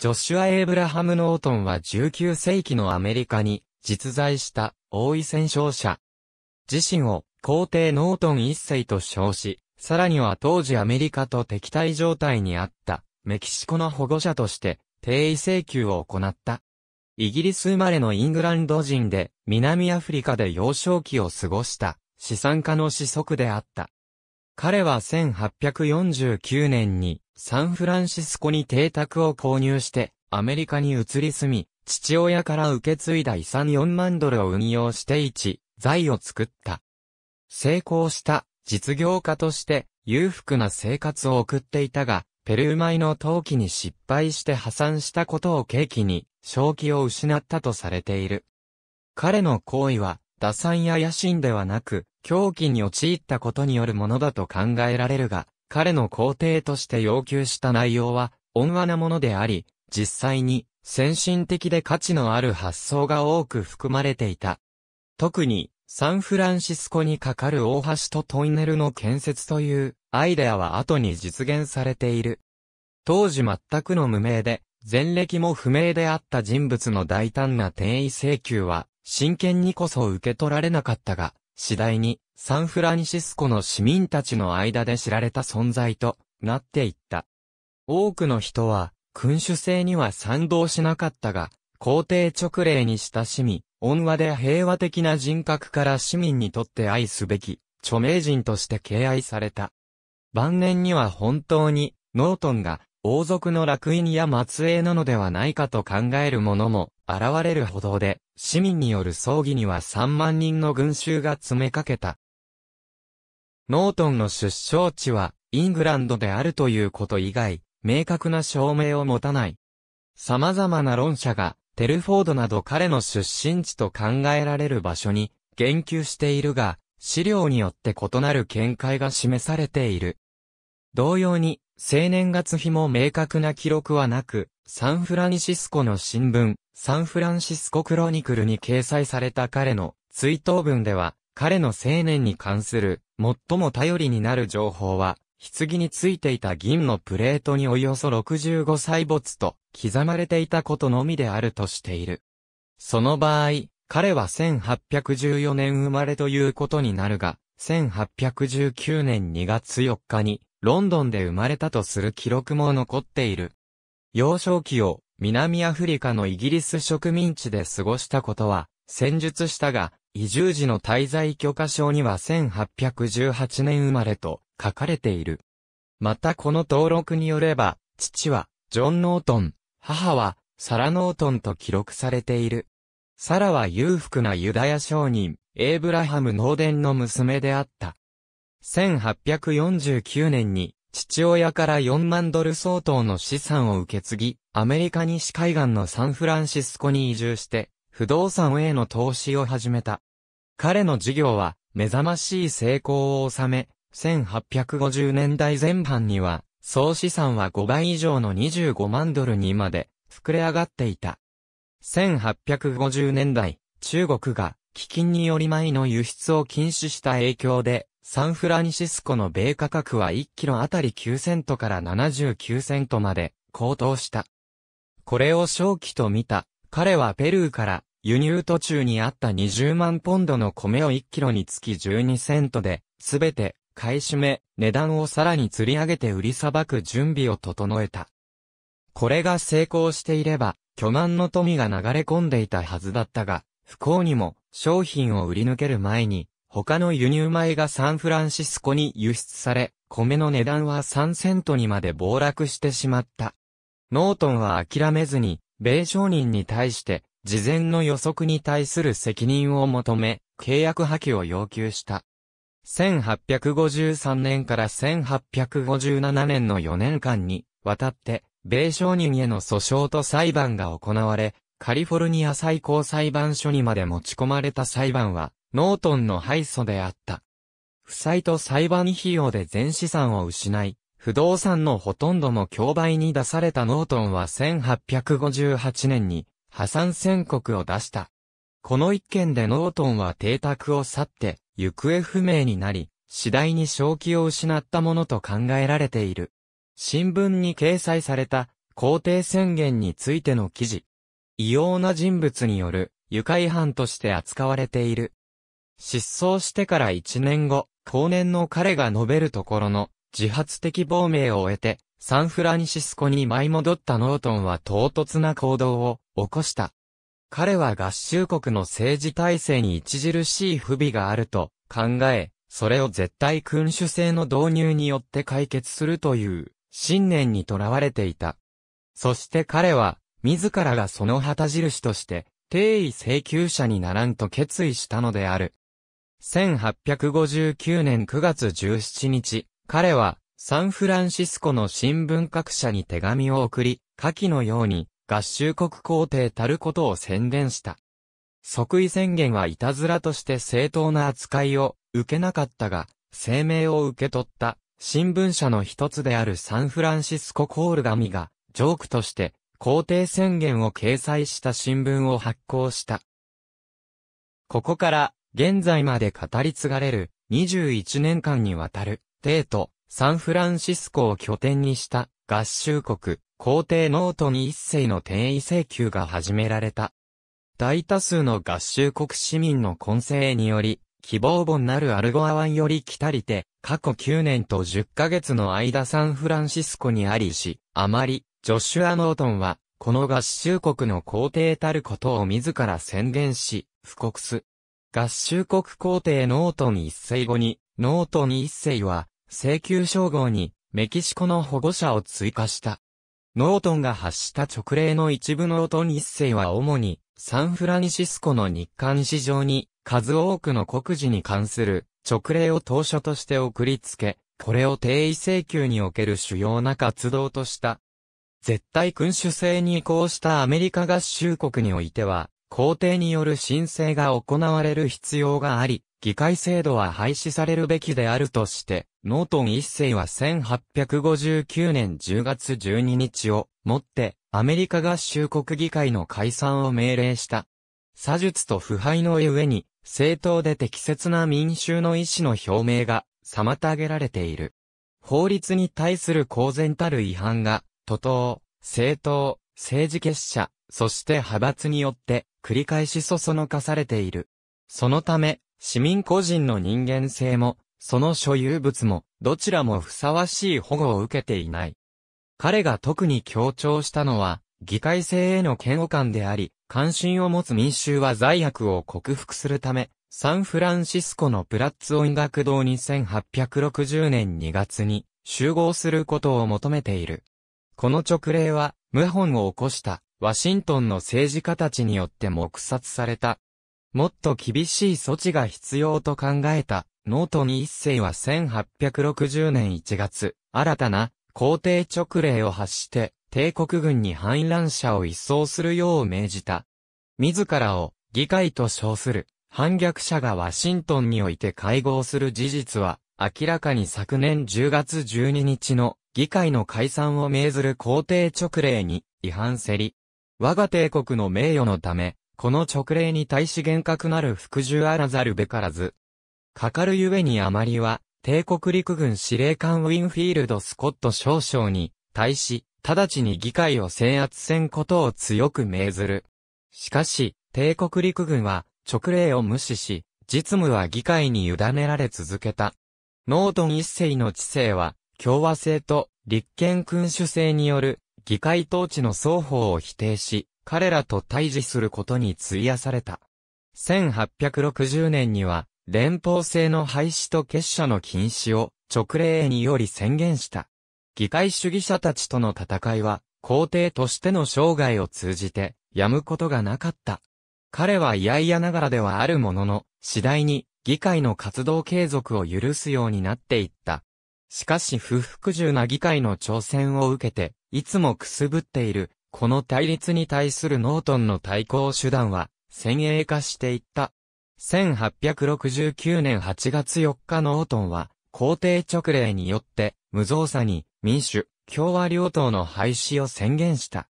ジョシュア・エイブラハム・ノートンは19世紀のアメリカに実在した王位戦勝者。自身を皇帝ノートン一世と称し、さらには当時アメリカと敵対状態にあったメキシコの保護者として定位請求を行った。イギリス生まれのイングランド人で南アフリカで幼少期を過ごした資産家の子息であった。彼は1849年にサンフランシスコに邸宅を購入して、アメリカに移り住み、父親から受け継いだ遺産4万ドルを運用して一、財を作った。成功した実業家として裕福な生活を送っていたが、ペルー米の陶器に失敗して破産したことを契機に、正気を失ったとされている。彼の行為は、打算や野心ではなく、狂気に陥ったことによるものだと考えられるが、彼の皇帝として要求した内容は、温和なものであり、実際に、先進的で価値のある発想が多く含まれていた。特に、サンフランシスコに架かる大橋とトンネルの建設というアイデアは後に実現されている。当時全くの無名で、前歴も不明であった人物の大胆な転移請求は、真剣にこそ受け取られなかったが、次第にサンフランシスコの市民たちの間で知られた存在となっていった。多くの人は、君主制には賛同しなかったが、皇帝直令に親しみ、恩和で平和的な人格から市民にとって愛すべき、著名人として敬愛された。晩年には本当に、ノートンが、王族の楽園や末裔なのではないかと考える者も現れるほどで、市民による葬儀には3万人の群衆が詰めかけた。ノートンの出生地は、イングランドであるということ以外、明確な証明を持たない。様々な論者が、テルフォードなど彼の出身地と考えられる場所に、言及しているが、資料によって異なる見解が示されている。同様に、生年月日も明確な記録はなく、サンフランシスコの新聞、サンフランシスコクロニクルに掲載された彼の追悼文では、彼の青年に関する最も頼りになる情報は、棺についていた銀のプレートにおよそ65歳没と刻まれていたことのみであるとしている。その場合、彼は1814年生まれということになるが、1819年2月4日にロンドンで生まれたとする記録も残っている。幼少期を南アフリカのイギリス植民地で過ごしたことは、戦術したが、移住時の滞在許可証には1818年生まれと書かれている。またこの登録によれば、父はジョン・ノートン、母はサラ・ノートンと記録されている。サラは裕福なユダヤ商人、エイブラハム・ノーデンの娘であった。1849年に父親から4万ドル相当の資産を受け継ぎ、アメリカ西海岸のサンフランシスコに移住して、不動産への投資を始めた。彼の事業は、目覚ましい成功を収め、1850年代前半には、総資産は5倍以上の25万ドルにまで、膨れ上がっていた。1850年代、中国が、基金により米の輸出を禁止した影響で、サンフランシスコの米価格は1キロあたり9セントから79セントまで高騰した。これを正気と見た、彼はペルーから輸入途中にあった20万ポンドの米を1キロにつき12セントで、すべて買い占め、値段をさらに釣り上げて売りさばく準備を整えた。これが成功していれば、巨万の富が流れ込んでいたはずだったが、不幸にも商品を売り抜ける前に、他の輸入米がサンフランシスコに輸出され、米の値段は3セントにまで暴落してしまった。ノートンは諦めずに、米商人に対して、事前の予測に対する責任を求め、契約破棄を要求した。1853年から1857年の4年間に、わたって、米商人への訴訟と裁判が行われ、カリフォルニア最高裁判所にまで持ち込まれた裁判は、ノートンの敗訴であった。負債と裁判費用で全資産を失い、不動産のほとんども競売に出されたノートンは1858年に破産宣告を出した。この一件でノートンは邸宅を去って、行方不明になり、次第に正気を失ったものと考えられている。新聞に掲載された、皇帝宣言についての記事。異様な人物による、愉快犯として扱われている。失踪してから一年後、後年の彼が述べるところの、自発的亡命を終えて、サンフランシスコに舞い戻ったノートンは唐突な行動を起こした。彼は合衆国の政治体制に著しい不備があると考え、それを絶対君主制の導入によって解決するという信念にとらわれていた。そして彼は、自らがその旗印として、定位請求者にならんと決意したのである。1859年9月17日、彼は、サンフランシスコの新聞各社に手紙を送り、下記のように合衆国皇帝たることを宣伝した。即位宣言はいたずらとして正当な扱いを受けなかったが、声明を受け取った新聞社の一つであるサンフランシスココール紙が、ジョークとして皇帝宣言を掲載した新聞を発行した。ここから、現在まで語り継がれる、21年間にわたる、帝都、サンフランシスコを拠点にした合衆国、皇帝ノートに一世の転移請求が始められた。大多数の合衆国市民の混成により、希望本なるアルゴア湾より来たりて、過去9年と10ヶ月の間サンフランシスコにありし、あまり、ジョシュア・ノートンは、この合衆国の皇帝たることを自ら宣言し、布告す。合衆国皇帝ノートン一世後に、ノートン一世は、請求称号にメキシコの保護者を追加した。ノートンが発した直令の一部ノートン一世は主にサンフランシスコの日刊市場に数多くの告示に関する直令を当初として送りつけ、これを定位請求における主要な活動とした。絶対君主制に移行したアメリカ合衆国においては、皇帝による申請が行われる必要があり、議会制度は廃止されるべきであるとして、ノートン一世は1859年10月12日をもってアメリカ合衆国議会の解散を命令した。左術と腐敗のゆえに、政党で適切な民衆の意思の表明が妨げられている。法律に対する公然たる違反が、徒党、政党、政治結社、そして派閥によって繰り返しそそのかされている。そのため、市民個人の人間性もその所有物も、どちらもふさわしい保護を受けていない。彼が特に強調したのは、議会制への嫌悪感であり、関心を持つ民衆は罪悪を克服するため、サンフランシスコのプラッツ音楽堂に1860年2月に集合することを求めている。この直令は、謀反を起こしたワシントンの政治家たちによって黙殺された。もっと厳しい措置が必要と考えたノートに一世は1860年1月、新たな皇帝直令を発して、帝国軍に反乱者を一掃するよう命じた。自らを議会と称する反逆者がワシントンにおいて会合する事実は、明らかに昨年10月12日の議会の解散を命ずる皇帝直令に違反せり。我が帝国の名誉のため、この直令に対し厳格なる服従あらざるべからず、かかるゆえにあまりは、帝国陸軍司令官ウィンフィールド・スコット少将に、対し、直ちに議会を制圧せんことを強く命ずる。しかし、帝国陸軍は、直令を無視し、実務は議会に委ねられ続けた。ノートン一世の知性は、共和制と立憲君主制による議会統治の双方を否定し、彼らと対峙することに費やされた。1860年には、連邦制の廃止と結社の禁止を直令により宣言した。議会主義者たちとの戦いは、皇帝としての生涯を通じて、やむことがなかった。彼は嫌々ながらではあるものの、次第に議会の活動継続を許すようになっていった。しかし不服従な議会の挑戦を受けて、いつもくすぶっている、この対立に対するノートンの対抗手段は、先鋭化していった。1869年8月4日のオートンは、皇帝直令によって、無造作に民主、共和両党の廃止を宣言した。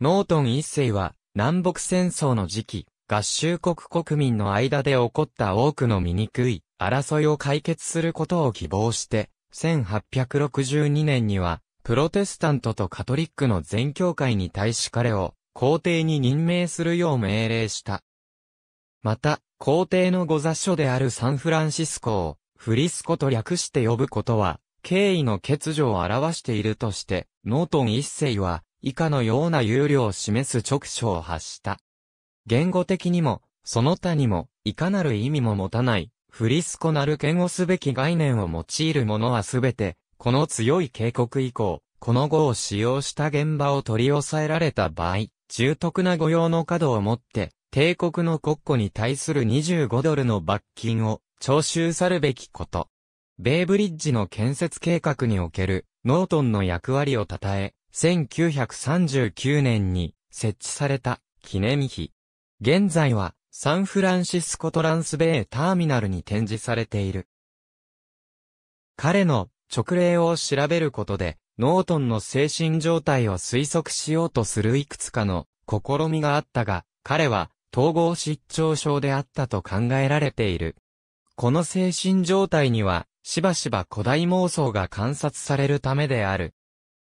ノートン一世は、南北戦争の時期、合衆国国民の間で起こった多くの醜い争いを解決することを希望して、1862年には、プロテスタントとカトリックの全教会に対し彼を皇帝に任命するよう命令した。また、皇帝の御座所であるサンフランシスコを、フリスコと略して呼ぶことは、敬意の欠如を表しているとして、ノートン一世は、以下のような有料を示す直書を発した。言語的にも、その他にも、いかなる意味も持たない、フリスコなる嫌悪すべき概念を用いるものはすべて、この強い警告以降、この語を使用した現場を取り押さえられた場合、重篤な御用の角をもって、帝国の国庫に対する25ドルの罰金を徴収さるべきこと。ベイブリッジの建設計画におけるノートンの役割を称え、1939年に設置された記念碑。現在はサンフランシスコトランスベイターミナルに展示されている。彼の直令を調べることで、ノートンの精神状態を推測しようとするいくつかの試みがあったが、彼は統合失調症であったと考えられている。この精神状態には、しばしば古代妄想が観察されるためである。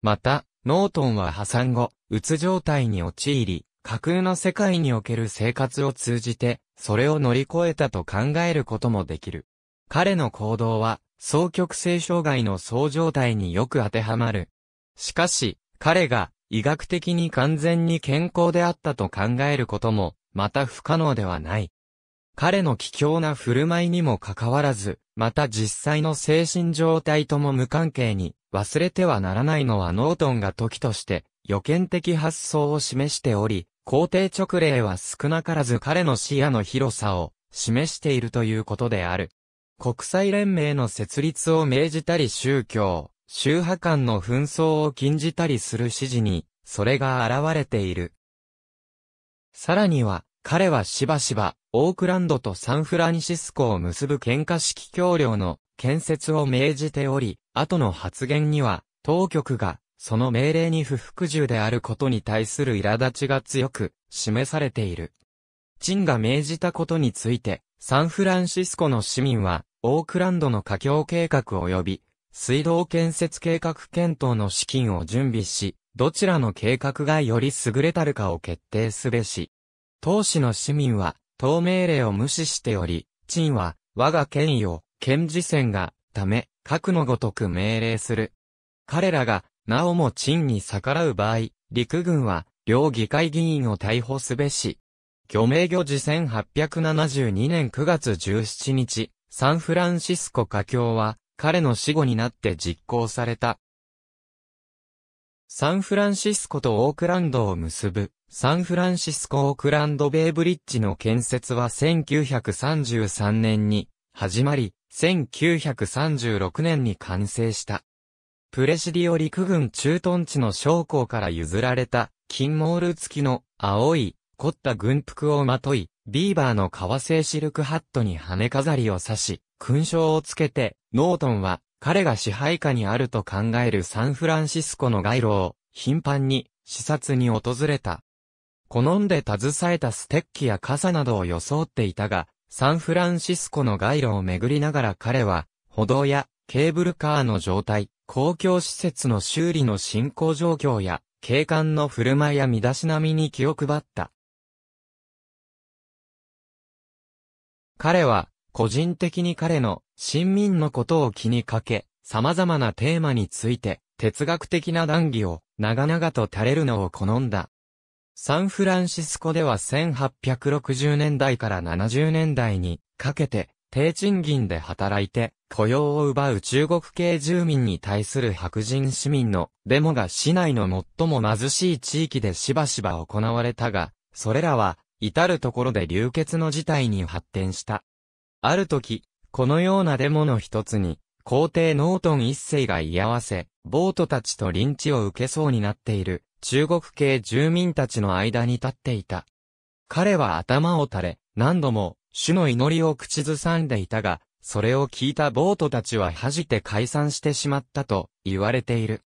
また、ノートンは破産後、うつ状態に陥り、架空の世界における生活を通じて、それを乗り越えたと考えることもできる。彼の行動は、双極性障害の相状態によく当てはまる。しかし、彼が医学的に完全に健康であったと考えることもまた不可能ではない。彼の奇妙な振る舞いにもかかわらず、また実際の精神状態とも無関係に、忘れてはならないのはノートンが時として、予見的発想を示しており、皇帝直令は少なからず彼の視野の広さを示しているということである。国際連盟の設立を命じたり宗教、宗派間の紛争を禁じたりする指示に、それが現れている。さらには、彼はしばしば、オークランドとサンフランシスコを結ぶ喧嘩式橋梁の建設を命じており、後の発言には、当局が、その命令に不服従であることに対する苛立ちが強く、示されている。チンが命じたことについて、サンフランシスコの市民は、オークランドの架橋計画及び、水道建設計画検討の資金を準備し、どちらの計画がより優れたるかを決定すべし。当時の市民は、党命令を無視しており、陳は、我が権威を、権事選が、ため、核のごとく命令する。彼らが、なおも陳に逆らう場合、陸軍は、両議会議員を逮捕すべし。漁名漁事1872年9月17日、サンフランシスコ華僑は、彼の死後になって実行された。サンフランシスコとオークランドを結ぶ、サンフランシスコ・オークランド・ベイブリッジの建設は1933年に始まり、1936年に完成した。プレシディオ陸軍駐屯地の将校から譲られた、金モール付きの青い凝った軍服をまとい、ビーバーの革製シルクハットに羽飾りを刺し、勲章をつけて、ノートンは彼が支配下にあると考えるサンフランシスコの街路を頻繁に視察に訪れた。好んで携えたステッキや傘などを装っていたが、サンフランシスコの街路を巡りながら彼は、歩道やケーブルカーの状態、公共施設の修理の進行状況や、景観の振る舞いや身だしなみに気を配った。彼は、個人的に彼の、親民のことを気にかけ、様々なテーマについて、哲学的な談義を、長々と垂れるのを好んだ。サンフランシスコでは1860年代から70年代にかけて低賃金で働いて雇用を奪う中国系住民に対する白人市民のデモが市内の最も貧しい地域でしばしば行われたが、それらは至るところで流血の事態に発展した。ある時、このようなデモの一つに、皇帝ノートン一世が居合わせ、ボートたちと臨地を受けそうになっている、中国系住民たちの間に立っていた。彼は頭を垂れ、何度も、主の祈りを口ずさんでいたが、それを聞いたボートたちは恥じて解散してしまったと言われている。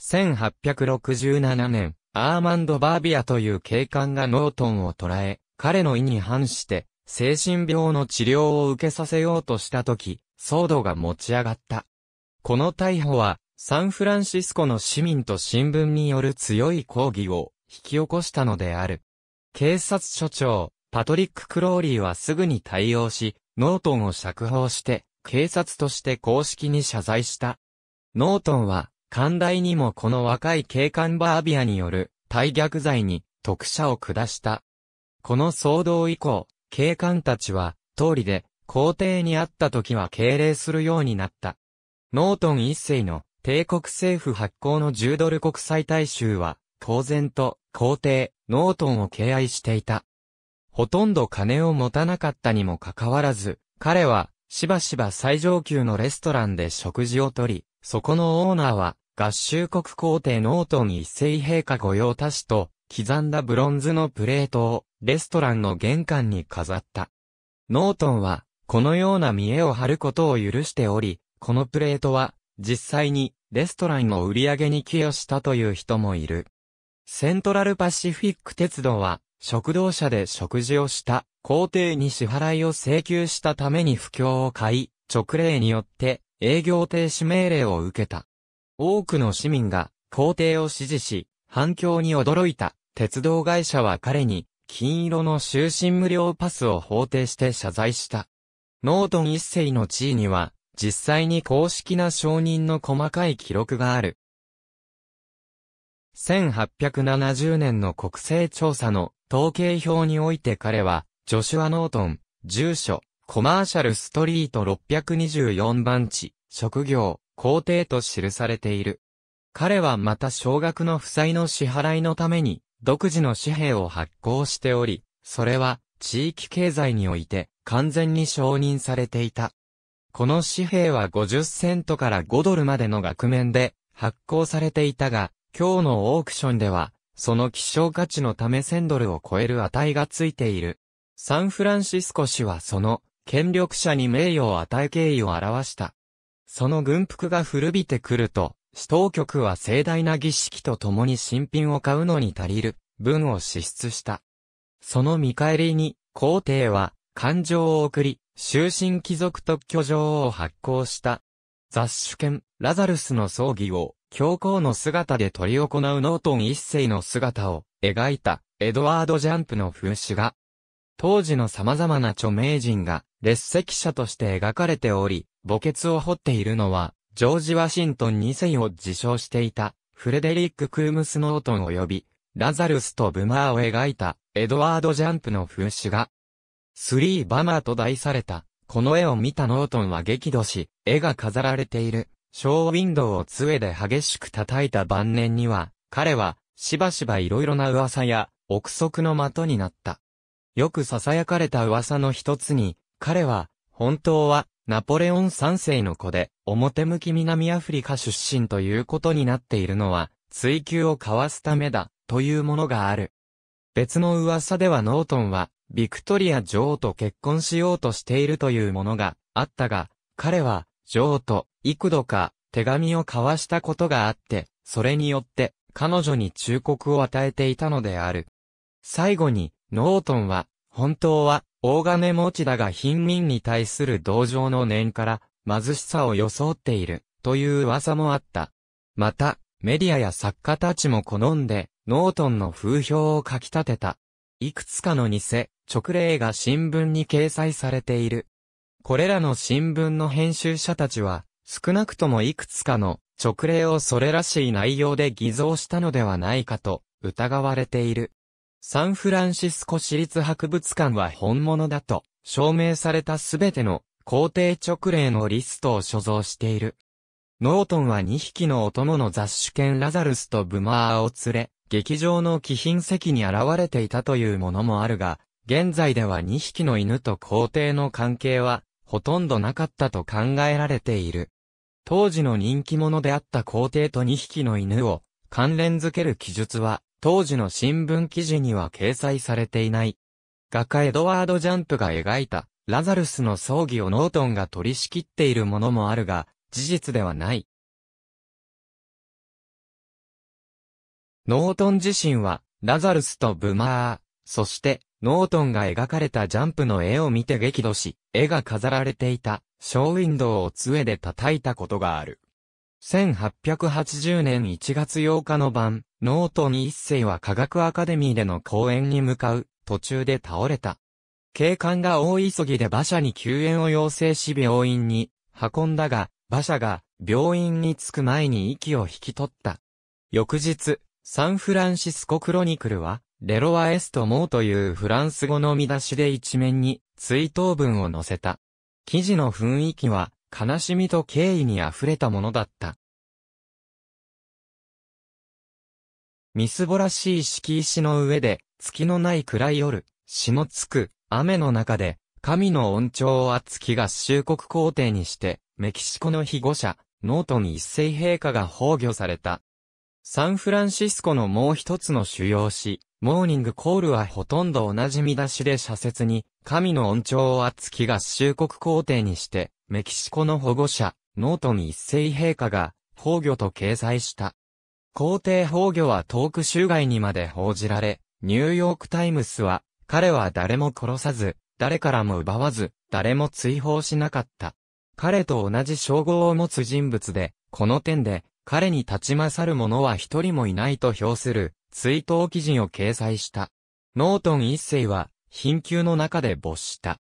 1867年、アーマンド・バービアという警官がノートンを捕らえ、彼の意に反して、精神病の治療を受けさせようとした時、騒動が持ち上がった。この逮捕は、サンフランシスコの市民と新聞による強い抗議を引き起こしたのである。警察署長、パトリック・クローリーはすぐに対応し、ノートンを釈放して、警察として公式に謝罪した。ノートンは、寛大にもこの若い警官バービアによる、対逆罪に、特赦を下した。この騒動以降、警官たちは、通りで、皇帝に会った時は敬礼するようになった。ノートン一世の帝国政府発行の10ドル国際大衆は、公然と皇帝、ノートンを敬愛していた。ほとんど金を持たなかったにもかかわらず、彼は、しばしば最上級のレストランで食事をとり、そこのオーナーは、合衆国皇帝ノートン一世陛下御用達と、刻んだブロンズのプレートを、レストランの玄関に飾った。ノートンは、このような見栄を張ることを許しており、このプレートは、実際に、レストランの売り上げに寄与したという人もいる。セントラルパシフィック鉄道は、食堂車で食事をした、皇帝に支払いを請求したために不況を買い、直令によって営業停止命令を受けた。多くの市民が皇帝を支持し、反響に驚いた鉄道会社は彼に金色の終身無料パスを法定して謝罪した。ノートン一世の地位には、実際に公式な承認の細かい記録がある。1870年の国勢調査の統計表において彼は、ジョシュア・ノートン、住所、コマーシャルストリート624番地、職業、皇帝と記されている。彼はまた少額の負債の支払いのために、独自の紙幣を発行しており、それは地域経済において完全に承認されていた。この紙幣は50セントから5ドルまでの額面で発行されていたが、今日のオークションでは、その希少価値のため1000ドルを超える値がついている。サンフランシスコ市はその権力者に名誉を与え敬意を表した。その軍服が古びてくると、市当局は盛大な儀式と共に新品を買うのに足りる分を支出した。その見返りに、皇帝は、感情を送り、終身貴族特許状を発行した。雑種犬、ラザルスの葬儀を、教皇の姿で取り行うノートン一世の姿を描いた、エドワード・ジャンプの風刺画。当時の様々な著名人が、列席者として描かれており、墓穴を掘っているのは、ジョージ・ワシントン2世を自称していた、フレデリック・クームス・ノートン及び、ラザルスとブマーを描いた、エドワード・ジャンプの風刺画。スリー・バマーと題された、この絵を見たノートンは激怒し、絵が飾られている、ショーウィンドウを杖で激しく叩いた晩年には、彼は、しばしば色々な噂や、憶測の的になった。よく囁かれた噂の一つに、彼は、本当は、ナポレオン3世の子で、表向き南アフリカ出身ということになっているのは、追求を交わすためだ、というものがある。別の噂ではノートンは、ビクトリア女王と結婚しようとしているというものがあったが、彼は、女王と幾度か手紙を交わしたことがあって、それによって彼女に忠告を与えていたのである。最後に、ノートンは、本当は大金持ちだが貧民に対する同情の念から、貧しさを装っている、という噂もあった。また、メディアや作家たちも好んで、ノートンの風評をかき立てた。いくつかの偽、勅令が新聞に掲載されている。これらの新聞の編集者たちは、少なくともいくつかの勅令をそれらしい内容で偽造したのではないかと疑われている。サンフランシスコ市立博物館は本物だと証明されたすべての皇帝直令のリストを所蔵している。ノートンは2匹のお供の雑種犬ラザルスとブマーを連れ、劇場の貴賓席に現れていたというものもあるが、現在では2匹の犬と皇帝の関係は、ほとんどなかったと考えられている。当時の人気者であった皇帝と2匹の犬を関連づける記述は当時の新聞記事には掲載されていない。画家エドワード・ジャンプが描いた、ラザルスの葬儀をノートンが取り仕切っているものもあるが、事実ではない。ノートン自身は、ラザルスとブマー、そして、ノートンが描かれたジャンプの絵を見て激怒し、絵が飾られていた、ショーウィンドウを杖で叩いたことがある。1880年1月8日の晩、ノートに一世は科学アカデミーでの講演に向かう、途中で倒れた。警官が大急ぎで馬車に救援を要請し病院に運んだが、馬車が病院に着く前に息を引き取った。翌日、サンフランシスコクロニクルは、レロワエストモーというフランス語の見出しで一面に追悼文を載せた。記事の雰囲気は悲しみと敬意に溢れたものだった。みすぼらしい敷石の上で、月のない暗い夜、死のつく、雨の中で、神の恩寵を厚木が終国皇帝にして、メキシコの被護者、ノートに一世陛下が崩御された。サンフランシスコのもう一つの主要市、モーニングコールはほとんど同じ見出しで社説に、神の恩寵を厚木が終国皇帝にして、メキシコの保護者、ノートに一世陛下が、崩御と掲載した。皇帝崩御は遠く州外にまで報じられ、ニューヨークタイムスは、彼は誰も殺さず、誰からも奪わず、誰も追放しなかった。彼と同じ称号を持つ人物で、この点で、彼に立ち勝る者は一人もいないと評する、追悼記事を掲載した。ノートン一世は、貧窮の中で没した。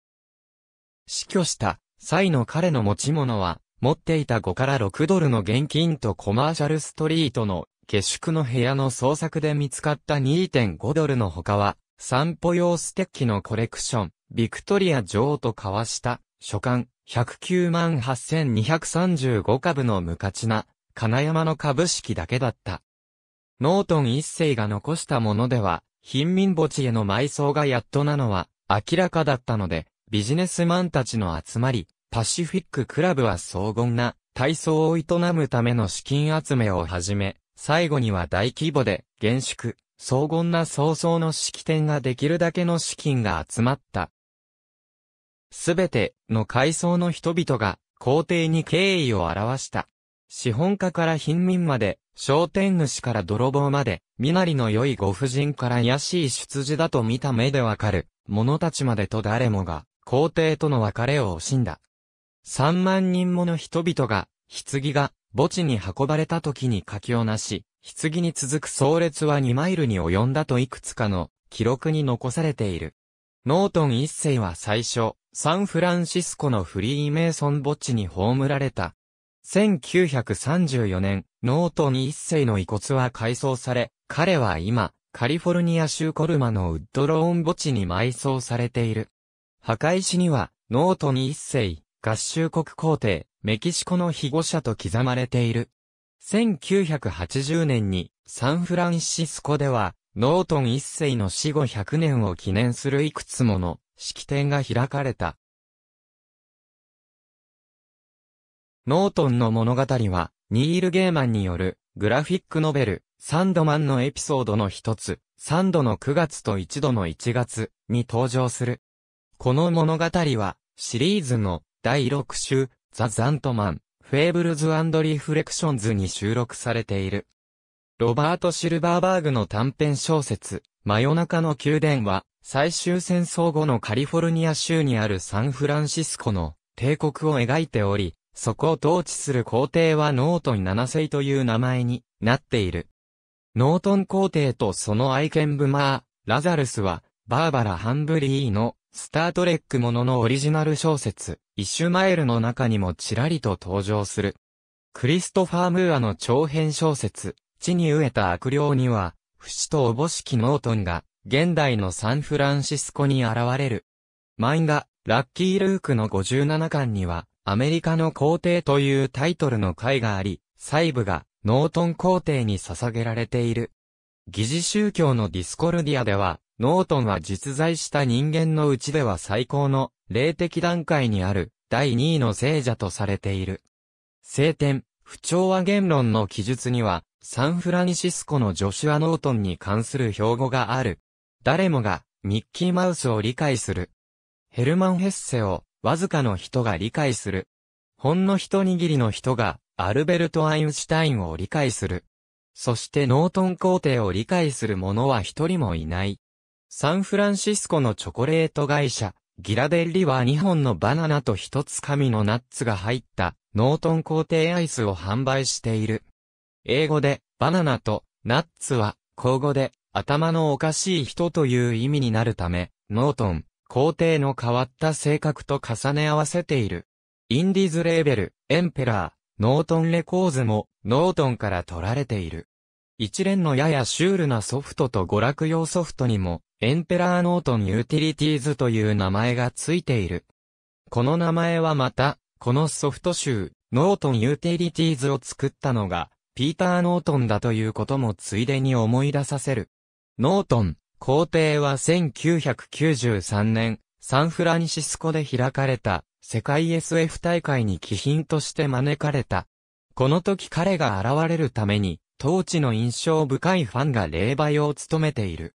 死去した際の彼の持ち物は、持っていた5から6ドルの現金とコマーシャルストリートの下宿の部屋の捜索で見つかった2.5ドルの他は、散歩用ステッキのコレクション、ビクトリア女王と交わした、書簡、109万8235株の無価値な、金山の株式だけだった。ノートン一世が残したものでは、貧民墓地への埋葬がやっとなのは明らかだったので、ビジネスマンたちの集まり、パシフィッククラブは荘厳な体操を営むための資金集めをはじめ、最後には大規模で、厳粛、荘厳な早々の式典ができるだけの資金が集まった。すべての階層の人々が皇帝に敬意を表した。資本家から貧民まで、商店主から泥棒まで、身なりの良いご婦人から卑しい出自だと見た目でわかる、者たちまでと誰もが、皇帝との別れを惜しんだ。三万人もの人々が、棺が、墓地に運ばれた時に書きをなし、棺に続く葬列は2マイルに及んだといくつかの記録に残されている。ノートン一世は最初、サンフランシスコのフリーメイソン墓地に葬られた。1934年、ノートン一世の遺骨は改装され、彼は今、カリフォルニア州コルマのウッドローン墓地に埋葬されている。墓石には、ノートン一世、合衆国皇帝、メキシコの被護者と刻まれている。1980年にサンフランシスコではノートン一世の死後100年を記念するいくつもの式典が開かれた。ノートンの物語はニール・ゲーマンによるグラフィックノベルサンドマンのエピソードの一つ3度の9月と1度の1月に登場する。この物語はシリーズの第6週ザ・ザントマン、フェーブルズリフレクションズに収録されている。ロバート・シルバーバーグの短編小説、真夜中の宮殿は、最終戦争後のカリフォルニア州にあるサンフランシスコの帝国を描いており、そこを統治する皇帝はノートン7世という名前になっている。ノートン皇帝とその愛犬ブマー、ラザルスは、バーバラ・ハンブリーの、スタートレックもののオリジナル小説、イシュマエルの中にもちらりと登場する。クリストファー・ムーアの長編小説、地に飢えた悪霊には、不死とおぼしきノートンが、現代のサンフランシスコに現れる。漫画、ラッキー・ルークの57巻には、アメリカの皇帝というタイトルの回があり、細部が、ノートン皇帝に捧げられている。疑似宗教のディスコルディアでは、ノートンは実在した人間のうちでは最高の霊的段階にある第2位の聖者とされている。聖典、不調和言論の記述には、サンフランシスコのジョシュア・ノートンに関する標語がある。誰もがミッキーマウスを理解する。ヘルマン・ヘッセをわずかの人が理解する。ほんの一握りの人がアルベルト・アインシュタインを理解する。そしてノートン皇帝を理解する者は一人もいない。サンフランシスコのチョコレート会社、ギラデッリは2本のバナナと1つ紙のナッツが入ったノートン工程アイスを販売している。英語でバナナとナッツは口語で頭のおかしい人という意味になるため、ノートン工程の変わった性格と重ね合わせている。インディーズレーベル、エンペラー、ノートンレコーズもノートンから取られている。一連のややシュールなソフトと娯楽用ソフトにもエンペラーノートンユーティリティーズという名前がついている。この名前はまた、このソフト集、ノートンユーティリティーズを作ったのが、ピーター・ノートンだということもついでに思い出させる。ノートン、皇帝は1993年、サンフランシスコで開かれた、世界 SF 大会に貴賓として招かれた。この時彼が現れるために、当地の印象深いファンが霊媒を務めている。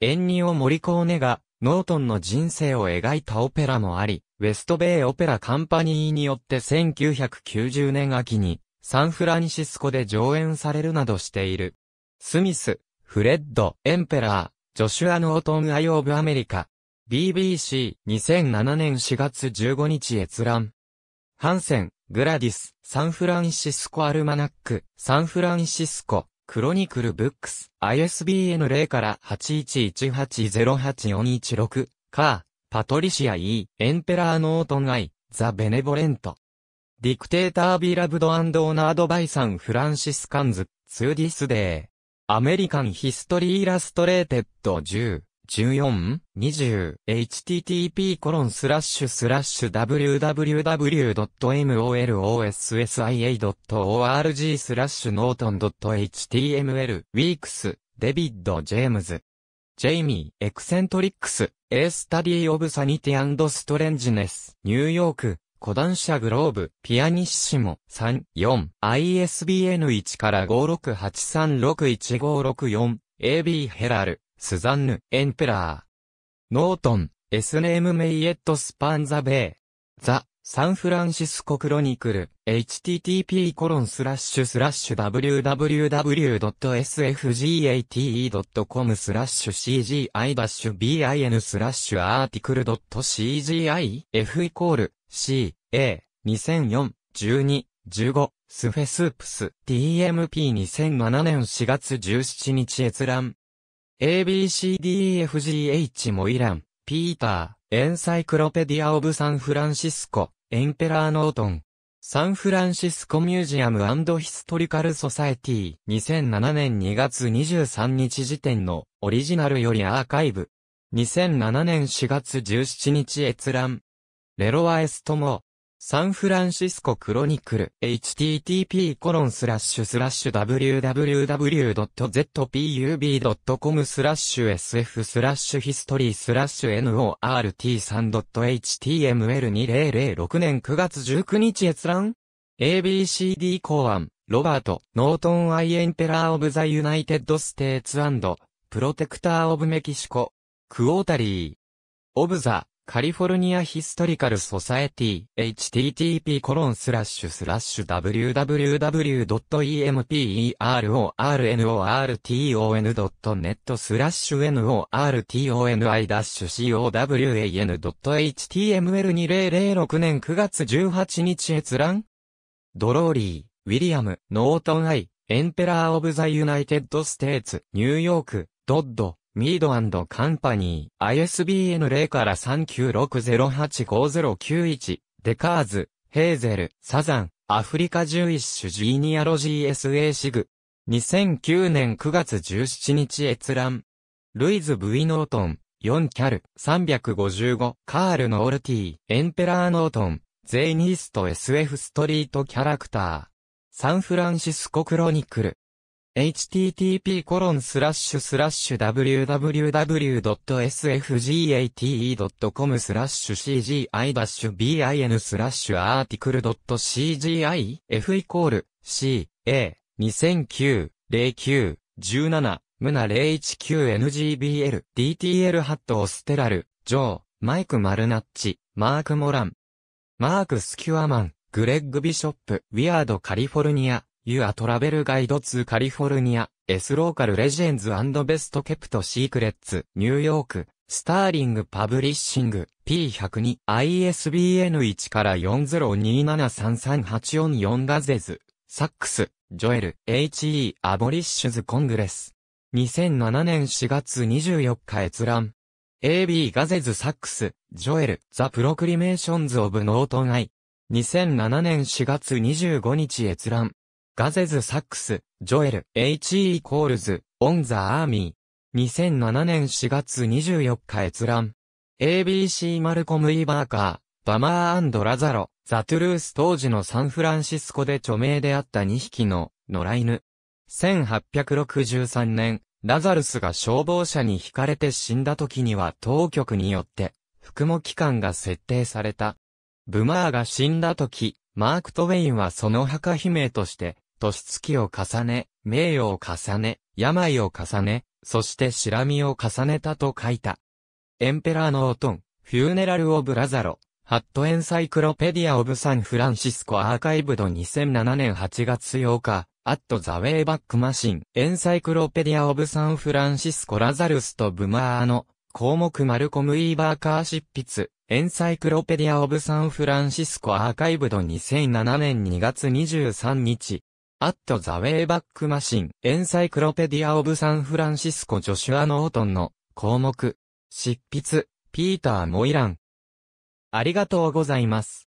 エンニオ・モリコーネが、ノートンの人生を描いたオペラもあり、ウェストベイオペラカンパニーによって1990年秋に、サンフランシスコで上演されるなどしている。スミス、フレッド、エンペラー、ジョシュア・ノートン・アイ・オブ・アメリカ。BBC2007 年4月15日閲覧。ハンセン、グラディス、サンフランシスコ・アルマナック、サンフランシスコ、クロニクルブックス、ISBN 0から811808416、カー、パトリシア E、エンペラーノートンアイ、ザ・ベネボレント。ディクテーター・ビラブド・アンド・オナード・バイ・サン・フランシスカンズ、ツー・ディス・デー。アメリカン・ヒストリー・イラストレーテッド10。14-20-http://www.molossia.org スラッシュ norton.html ウィークスデビッド・ジェームズジェイミー・エクセントリックス A Study of Sanity and Strangeness ニューヨーク古団社グローブ、ピアニッシモ、3、4、ISBN 1から568361564、AB ヘラル。スザンヌ、エンペラー。ノートン、エスネームメイエットスパンザベイ。ザ、サンフランシスコクロニクル、http コロンスラッシュスラッシュ www.sfgate.com スラッシュ cgi-bin スラッシュアーティクル .cgif イコール c a 2004 12 15スフェスープス TMP2007 年4月17日閲覧 ABCDEFGH モイラン、ピーター、エンサイクロペディア・オブ・サンフランシスコ、エンペラー・ノートン。サンフランシスコ・ミュージアムヒストリカル・ソサエティ2007年2月23日時点のオリジナルよりアーカイブ2007年4月17日閲覧レロワエストモサンフランシスコクロニクル http://www.zpub.com コロンススララッッシシュュスラッシュ sf スラッシュヒストリースラッシュ nort3.html2006 年9月19日閲覧 ABCD 考案ロバート・ノートン・アイ・エンペラー・オブ・ザ・ユナイテッド・ステーツ・プロテクター・オブ・メキシコクォータリー・オブ・ザ・カリフォルニアヒストリカルソサエティ、http コロンスラッシュスラッシュ www.emperornorton.net スラッシュ nortoni-cowan.html2006 年9月18日閲覧ドローリー、ウィリアム、ノートンアイ、エンペラー・オブ・ザ・ユナイテッド・ステーツ、ニューヨーク、ドッド。ミードカンパニー、ISBN 0から3 9 6 0 8 5 0 9 1デカーズ、ヘーゼル、サザン、アフリカ獣一種ジーニアロジー SA シグ。2009年9月17日閲覧。ルイズ・ブイ・ノートン、4キャル、355、カール・ノールティエンペラー・ノートン、ゼイニースト SF ストリートキャラクター。サンフランシスコ・クロニクル。http://www.sfgate.com スラッシュ cgi-bin スラッシュアーティクル .cgif イコール c a 2009 09 17ムナ 019NGBL DTL ハットオステラルジョーマイク・マルナッチマーク・モランマーク・スキュアマングレッグ・ビショップウィアード・カリフォルニア You a Travel Guide to California, S Local Legends and Best Kept Secrets, ニューヨーク、スターリングパブリッシング、P102、ISBN1 から40273384ガゼズ、サックス、ジョエル、HE アボリッシュズコングレス。2007年4月24日閲覧。AB ガゼズサックス、ジョエル、ザ・プロクリメーションズ・オブ・ノートン・アイ。2007年4月25日閲覧。ガゼズ・サックス、ジョエル、H. イコールズ、オン・ザ・アーミー。2007年4月24日閲覧。ABC マルコム・イーバーカー、バマーラザロ、ザ・トゥルース当時のサンフランシスコで著名であった2匹の野良犬。1863年、ラザルスが消防車に惹かれて死んだ時には当局によって、服務期間が設定された。ブマーが死んだ時、マーク・トウェインはその墓姫として、年月を重ね、名誉を重ね、病を重ね、そしてしらみを重ねたと書いた。エンペラーのオトン、フューネラル・オブ・ラザロ、ハット・エンサイクロペディア・オブ・サン・フランシスコ・アーカイブド2007年8月8日、アット・ザ・ウェイ・バック・マシン、エンサイクロペディア・オブ・サン・フランシスコ・ラザルスとブマーの、項目マルコム・イーバーカー執筆、エンサイクロペディア・オブ・サン・フランシスコ・アーカイブド2007年2月23日、アット・ザ・ウェイ・バック・マシン、エンサイクロペディア・オブ・サンフランシスコ・ジョシュア・ノートンの項目、執筆、ピーター・モイラン。ありがとうございます。